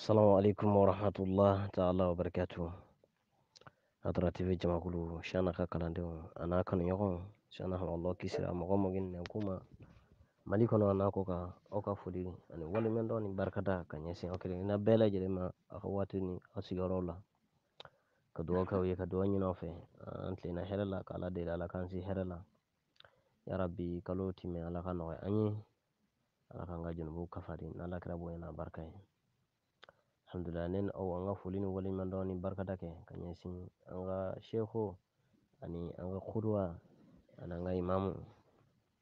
assalamu aleykum warahmatullah taala wabarakatuh atara jamakulu shana ka kalandenw a n'a shana hamalo kisira mɔgɔ mɔgɔ nɛn kuma mali kɔnɔ a ka aw ka foli ani waleɲumandɔ ni barikada ka ɲɛsin na bɛɛ lajɛlen ma a ni aw sigiyɔrɔw la ka dugawu kɛ u ye ka dugawu ɲini aw fɛ la ka ala deli ala k'an si ala ka nɔgɔya ala k'an ka kafari n'ala kɛra bonya n'a barika Alhamdulillah nen aw an ka foli ni waleɲuman dɔn ni barikada kɛ ka ɲɛsin an ka ani an ka kuduwa ani an imamu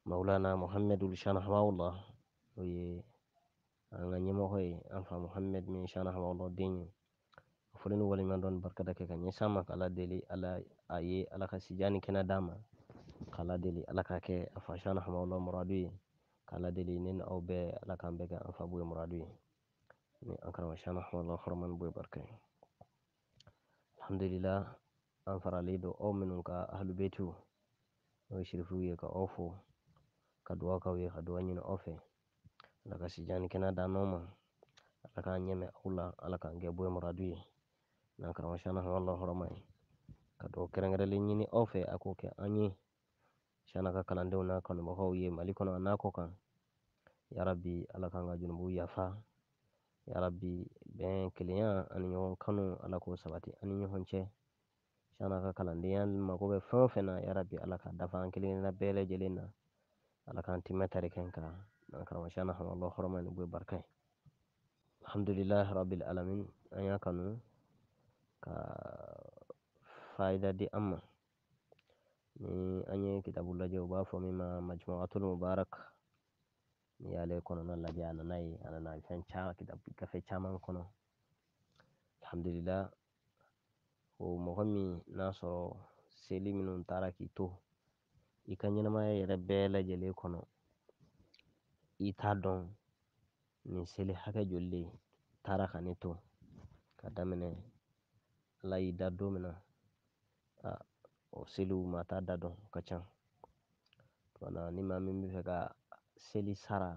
maulana muhammadul shana o ye an ka ɲɛmɔgɔ ye an muhammad min shana hama den ye foli ni waleɲuman dɔn ni barikada kɛ ka ɲɛsin k'ala deli ala a ala ka kena dama kɛnɛ k'ala deli ala kake kɛ a fa shana hamawula muradu ye k'ala deli nen aw ala k'an bɛɛ kɛ an fa ye muradu mai ankara masha Allah horman boy barkai. Alhamdulillah an faralaido ominin ka ahlul beitu no shirfuye ka ofo ka ofe Allah sijani kena da noma nyeme awla Allah ka nge na ankara masha Allah hormai ka kerengerele nyini ofe ako anyi shana ka kalandenw n'a kanubagaw ye Mali kɔnɔ a n'a kɔ yarabi Ala k'an yarabi bɛn kelenya ani ɲɔgɔn kanu Ala k'o sabati an ɲɔgɔn cɛ tiɲɛ ka kalandenya mago bɛ fɛn o fɛn na yarabi Ala k'a dafa an kelenkelenna bɛɛ lajɛlen na Ala k'an timɛ tarika in kan n'an karamɔgɔcɛ na hama Allah hɔrɔma ni boyi barika ye alhamdulilahi rabbil alamin an y'a kanu ka fayida di an ma ni an ye kitabu lajɛ u b'a fɔ min ma majmuatul mubarak n'i y'ale kɔnɔna lajɛ a nana ye a nana fɛn caman gafe caman kɔnɔ o mɔgɔ min n'a sɔrɔ seli minnu taara k'i to i ka ɲɛnɛmaya yɛrɛ bɛɛ lajɛlen kɔnɔ i t'a dɔn nin seli hakɛ joli de ka ne to ka daminɛ ala y'i da don min na o seliw ma taa da dɔn o ka ca ni maa min bɛ fɛ ka Seli sara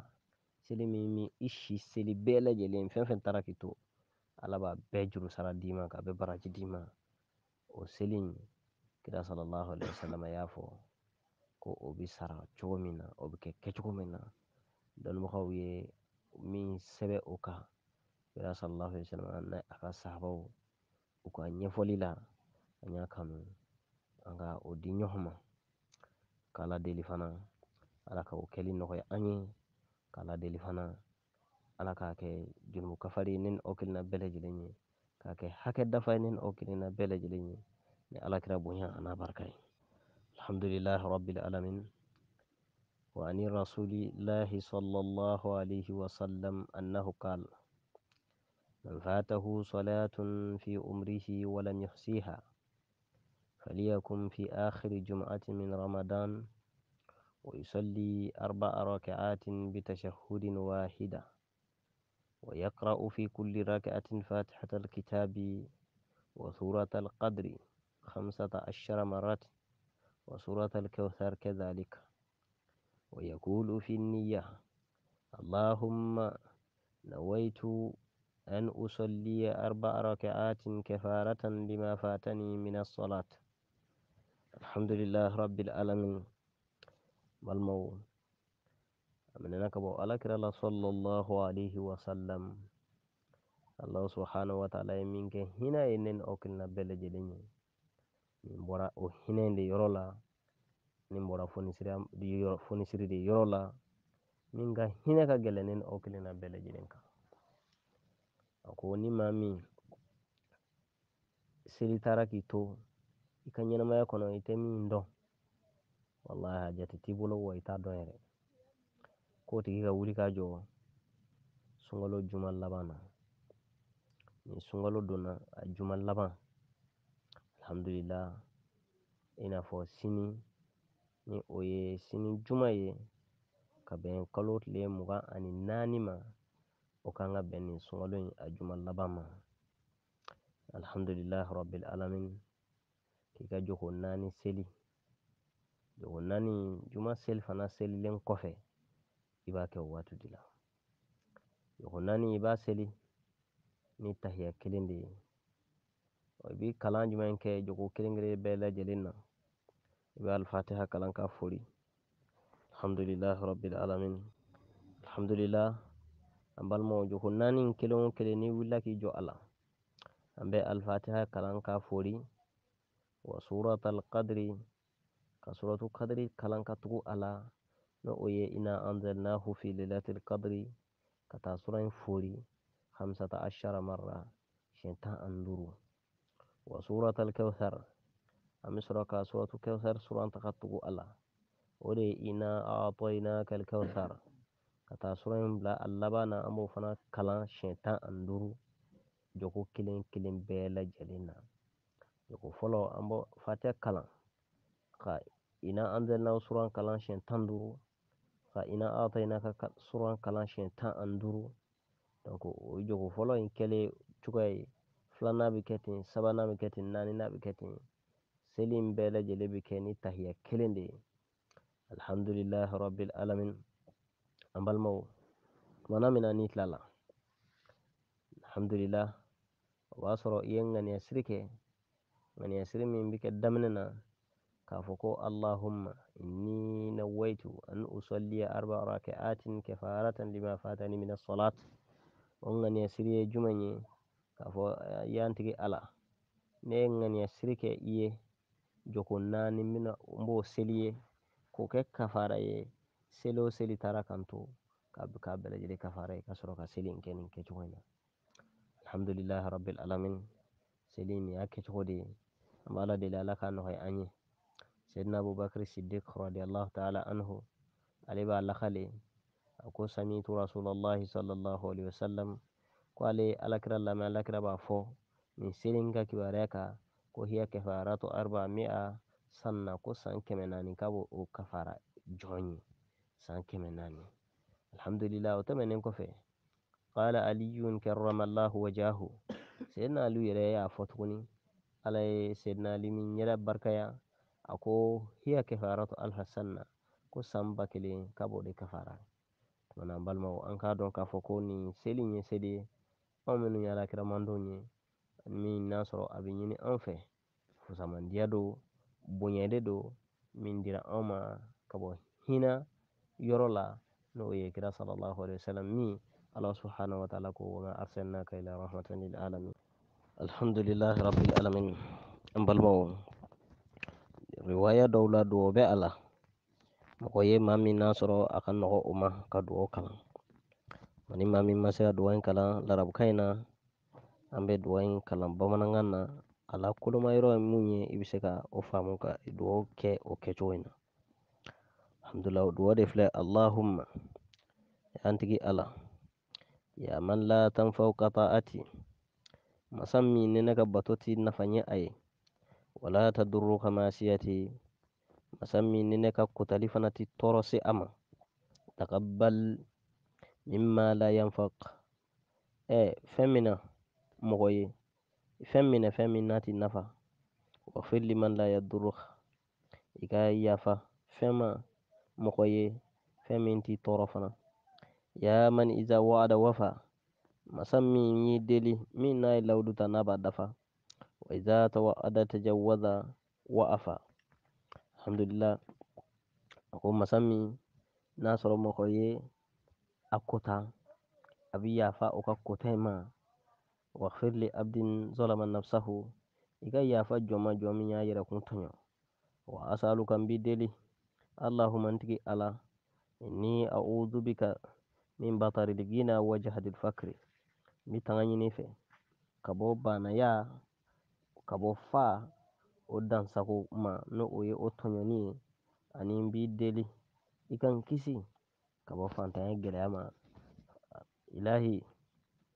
seli min i si seli bɛɛ lajɛlen fɛn fɛn taara k'i to ala b'a bɛɛ juru sara d'i ma k'a bɛɛ baraji d'i ma o seli in kira sallallahu alaihi wasallam y'a fɔ ko o bɛ sara cogo min na o bɛ kɛ kɛcogo min na dɔnnibagaw ye min sɛbɛn o kan kira sallallahu alaihi wasallam n'a a ka sahabaw u ka ɲɛfɔli la an y'a kanu an ka o di ɲɔgɔn ma k'ala deli fana Ala ka o kɛli nɔgɔya an ye k'a ladeli fana Ala k'a kɛ jurumu kafari ye ne ni aw kelenna bɛɛ lajɛlen ye k'a kɛ hakɛ dafa ye ne ni aw kelenna bɛɛ lajɛlen ye ni alakira bonya a n'a barika ye alhamdulilahi rabbil alamin وعن رسول الله صلى الله عليه وسلم أنه قال من فاته صلاة في عمره ولم يحصيها فليكن في آخر جمعة من رمضان ويصلي أربع ركعات بتشهد واحدة ويقرأ في كل ركعة فاتحة الكتاب وسورة القدر خمسة عشر مرة وسورة الكوثر كذلك ويقول في النية اللهم نويت أن أصلي أربع ركعات كفارة لما فاتني من الصلاة الحمد لله رب العالمين malmawun bo alakira alakirala sallallahu alayhi wa sallam allah subhanahu wa taala ye min kɛ hinɛ ye ne ni aw kelenna bɛɛ o hina de yɔrɔ la nin bɔra fonisiri de min ka ka gɛlɛn ne ni aw kelenna bɛɛ ni mami min seli to i ka wallahi hajati tibolo woyta doyre ko tigi wuli k'a jɔ sunkalo juma laban ni sunkalo donna a juma laban alhamdulillah i n'a sini ni o ye sini juma ye ka bɛn kalo tile mugan ani naani ma o kan ka bɛn nin sunkalo in a juma laban ma alhamdulilahi rabil alamin k'i ka jɔ seli o naani juma seli fana selilen kɔfɛ i b'a kɛ o waati de la o naani i b'a seli ni tahiya kelen de ye i bi kalan jumɛn kɛ jogo kelen kelen bɛɛ lajɛlen na i bɛ alifatiha kalan ka fori alhamdulilahi rabbil alamin alhamdulillah an balimaw jogo naani kelen o kelen n'i wulila k'i jɔ a la an bɛ alifatiha kalan ka fori wa suratal qadri Ka kadri kalan ka tugu a la n'o o ye ina n'a anzalnahu fi lailatul kadiri ka taa sura in fori hamsata ashara marra siɲɛ tan ani wa suratul kawthar an bɛ ka suratul kawthar suran ta ka tugu a la o de ye i n'a ka taa sura in bila a laban na an b'o fana kalan siɲɛ tan ani duuru jɔko kelen bɛɛ lajɛlen na jɔko fɔlɔ an b'o fatiya kalan ka ina anzalna suran kalan siɲɛ tan ni ka ina aatayna ka suran kalan siɲɛ tan ani duuru o ye jogo fɔlɔ in kɛlen cogoya ye filanan bɛ kɛ ten sabanan bɛ kɛ ten naaninan bɛ kɛ ten seli in ni tahiya kelen de ye alamin an balimaw tumana min n'i tilala alihamdulilah o b'a sɔrɔ i ye ŋaniya siri kɛ ŋaniya siri k'a ko Allahumma inni nawaitu an usalliya arba raka'atin kafaratan lima fatani min as-salat o ŋaniya siri ye eh, yantigi ala ne ye ŋaniya siri joko naani n b'o seli k'o kɛ kafara ye seli seli taara kan to k'a k'a kafara ye ka ka seli in kɛ nin kɛcogo rabbil alamin seli y'a kɛcogo de ye an bɛ ala deli seydna abubakri siddiq radiallahu taala anhu ale ɓe allah kale ako samitu rasulallahi sallllahu alihi wa ko ale alakira lamɛ alakira b'a fɔ nin seelen ka ko hiya kafaratu arba mi'a sanna ko san kɛmɛ naani ka b'o kafara jɔn san kɛmɛ naani alhamdulilah o tɛmɛnen kɔfɛ qala aliyun karamallahu wajahu seydna aliyu yɛrɛ y'a fɔ tuguni ala ye seydna ali min yɛrɛ barikaya ako hiya kefaratu alhasanna ko samba kile kaboɗe kafarani to nambal mago an ka ndon ka fo kowoni seliye seli on minun yahata kira mandoye min na soro abin nyini on fe fusamandiya dow boyede dow min ndira on kabo hina yoro laa no o kira sallallahu alaihi wasallam ni Allah subhanahu wa ta'ala ko wama arsalnaka ila rahmatan lil alamin alhamdulillahi rabbil alamin an balmawo riwaya dɔw la duwawu bɛ a la mɔgɔ ye maa min n'a sɔrɔ a ka nɔgɔ o ma ka duwawu kalan ani maa min ma se ka duwawu in kalan larabukan in na an bɛ duwawu in kalan bamanankan na a la kolomayɔrɔ ye mun ye i bɛ se ka o faamu ka duwawu kɛ o kɛcogo in na alhamdulilah duwawu de filɛ alahuma an tigi ala yaman man la tanfaw ka taa ati masa min ni ne ka bato ti nafa ɲɛ a ye wala tadruka masiyati masami nine kakko tali fanati torose ama takabal mimma la yanfak e fɛn min na mɔgɔ nafa wafir liman la yadruk ika yafa fema ma mɔgɔ ye t'i tɔɔrɔ fana ya man iza wa'ada wafa masa min y'i deli min n'a ye lawudu dafa waidha tawaada tajawadha wa'afa alhamdulillah ako masammi na soro mako ye akkota abi li abdin zolama nafsahu igan yafa joma jomi yayira kun wa asaluka mbideli allahuma ntigi ala inni a'udhu bika min batari gina wa jahdil fakri mi taŋa ɲini fe Ka bɔ fa o dansako ma n'o ye o ani n deli i kisi ka bɔ fantanya gɛlɛya ma ilahi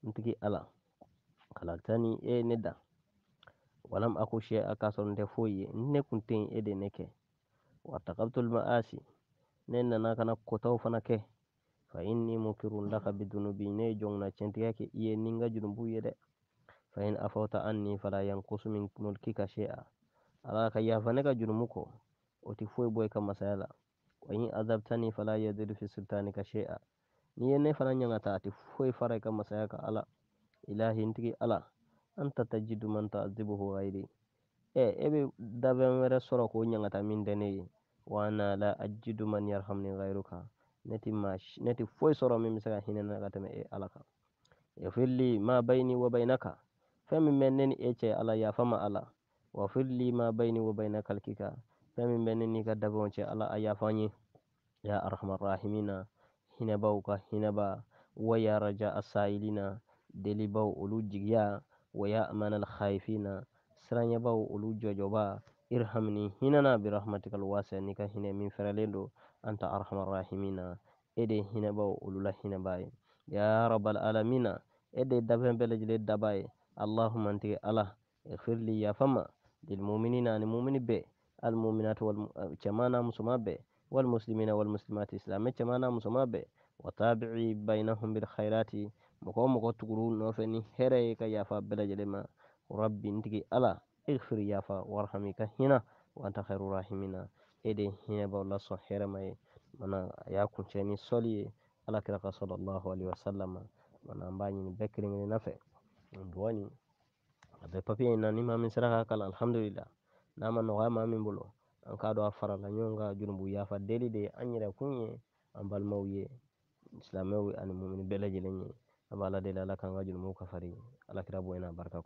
n Ala kalata e ye walam aku shay'an k'a sɔrɔ n ne kun tɛ yen e de ye ne kɛ kotaw fana kɛ fa inni mukirun laka bidunubi ne ye jɔnkɔna tiɲɛtigɛ kɛ i ye fa in afawta anni fala yankusu min mulkika shay'a ala ka yafa ne ka jurumuko o ti fala yadiru fi sultanika shay'a n'i fana ɲagata a ti foyi fara i ka ala ilahintigi tajidu man tuazibuhu ghayri e e be dabɛn k'o ɲagata min tɛ la ajidu man yarhamni ghayruka ne ti maa ne ti foyi sɔrɔ min bɛ e ala kan ma baini wa bainaka Fɛn min bɛ ne ni e Ala yafa n ma Ala wafirili ma bayini wa bayina kalikika fɛn min n'i ka dabanw Ala a yafa an ye ya arahamarahimina hinɛbaw ka hinɛba wa ya raja asayilina delibaw olu jigiya wa ya amanal hayifina siranɲɛbaw olu jɔjɔba irhamini hinɛ na birahamatikal waasa n'i ka hinɛ min fɛrɛlen don an ta arahamarahimina e de ye la hinɛba ye ya rabal alamina e de ye dafɛn allahuma ntigi ala ihfirli yafama lilmuminina ani mumini bɛɛ almuminat eh, cɛma musoma bɛɛ walmuslimina walmuslimat silamɛ cɛma musoma bɛɛ watabici bainahum bilkhairati mɔgɔ o tuguru nɔfɛ ni ka yafa bɛɛ rabbi ntigi ala ihfir yafa warhami ka hina wanta khairu rahimina e de hinɛ b'aw lasɔn hɛrɛ mana a y'a kuncɛ ni sɔli alaihi wasalama mana an b'a ɲini bɛɛ kelen kelenna min abe habe papiye nani mami seraka kala alhamdulillah nama nogoya mamin bolo an ka ɗo a farala nyon ga junubu yafa deli de an yɛrɛ kun an balimaw ye bela ani mumini bɛɛ lajɛlen ye an ala deli ala k'an junubu ka alakira